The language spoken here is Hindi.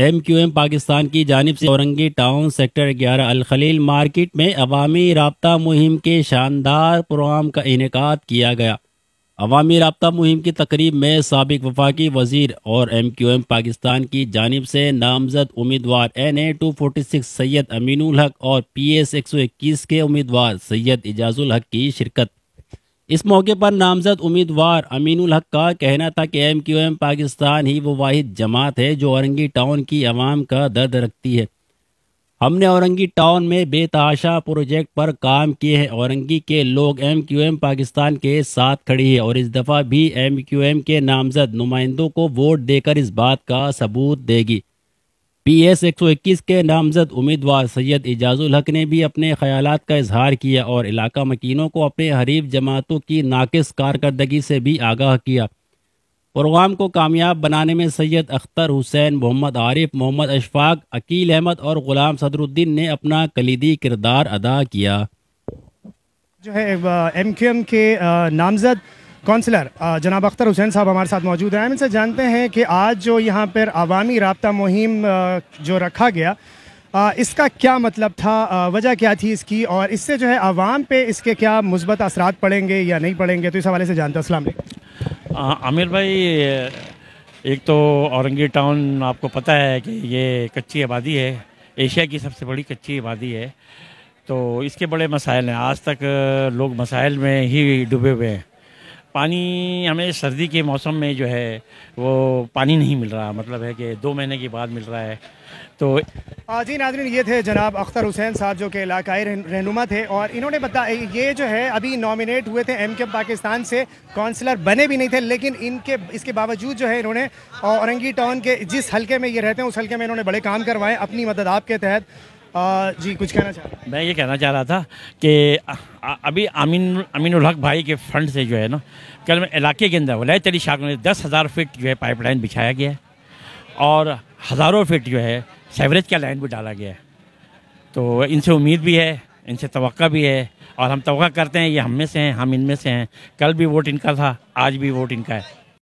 एम क्यू एम पाकिस्तान की जानब से औरंगी टाउन सेक्टर ग्यारह अलखलील मार्केट में अवामी रबता मुहिम के शानदार प्रोग्राम का इनका किया गया अवामी रबता मुहिम की तकरीब में सबक वफाकी वजीर और एम क्यू एम पाकिस्तान की जानब से नामजद उम्मीदवार N A two forty six Syed Aminul Haq और पी एस एक सौ इक्कीस के उम्मीदवार सैयद एजाजुल हक की शिरकत इस मौके पर नामजद उम्मीदवार अमीनुल हक का कहना था कि एम क्यू एम पाकिस्तान ही वो वाहिद जमात है जो औरंगी टाउन की आवाम का दर्द रखती है हमने औरंगी टाउन में बेतहाशा प्रोजेक्ट पर काम किए हैं औरंगी के लोग एम क्यू एम पाकिस्तान के साथ खड़ी है और इस दफ़ा भी एम क्यू एम के नामजद नुमाइंदों को वोट देकर इस बात का सबूत देगी पी एस एक सौ इक्कीस के नामजद उम्मीदवार सैयद एजाजुल हक ने भी अपने ख्याल का इजहार किया और इलाका मकीनों को अपने हरीफ जमातों की नाकस कारकर्दगी से भी आगाह किया प्रोग्राम को कामयाब बनाने में सैयद अख्तर हुसैन मोहम्मद आरिफ मोहम्मद अशफाक अकील अहमद और ग़ुलाम सदरुद्दीन ने अपना कलीदी किरदार अदा किया जो है एम क्यू एम के नामजद कौंसलर जनाब अख्तर हुसैन साहब हमारे साथ मौजूद हैं हम इनसे जानते हैं कि आज जो यहाँ पर आवामी रबता मुहिम जो रखा गया इसका क्या मतलब था वजह क्या थी इसकी और इससे जो है आवाम पे इसके क्या मुस्बत असरा पड़ेंगे या नहीं पड़ेंगे तो इस हवाले से जानते असल हाँ, आमिर भाई एक तो औरंगी टाउन आपको पता है कि ये कच्ची आबादी है एशिया की सबसे बड़ी कच्ची आबादी है तो इसके बड़े मसाइल हैं आज तक लोग मसाइल में ही डूबे हुए हैं पानी हमें सर्दी के मौसम में जो है वो पानी नहीं मिल रहा मतलब है कि दो महीने के बाद मिल रहा है तो जी नाजरीन ये थे जनाब अख्तर हुसैन साहब जो कि इलाकाई रहनुमा थे और इन्होंने बताया ये जो है अभी नॉमिनेट हुए थे एम के पाकिस्तान से काउंसलर बने भी नहीं थे लेकिन इनके इसके बावजूद जो है इन्होंने औरंगी टाउन के जिस हल्के में ये रहते हैं उस हल्के में इन्होंने बड़े काम करवाए अपनी मदद आपके तहत आ, जी कुछ कहना चाह मैं ये कहना चाह रहा था कि अभी अमीन अमीनुल हक भाई के फंड से जो है ना कल में इलाके के अंदर वलायत अली शाख में दस हज़ार फिट जो है पाइपलाइन बिछाया गया है और हज़ारों फिट जो है सेवरेज का लाइन भी डाला गया है तो इनसे उम्मीद भी है इनसे तो भी है और हम तो करते हैं ये हम में से हैं हम इनमें से हैं कल भी वोट इनका था आज भी वोट इनका है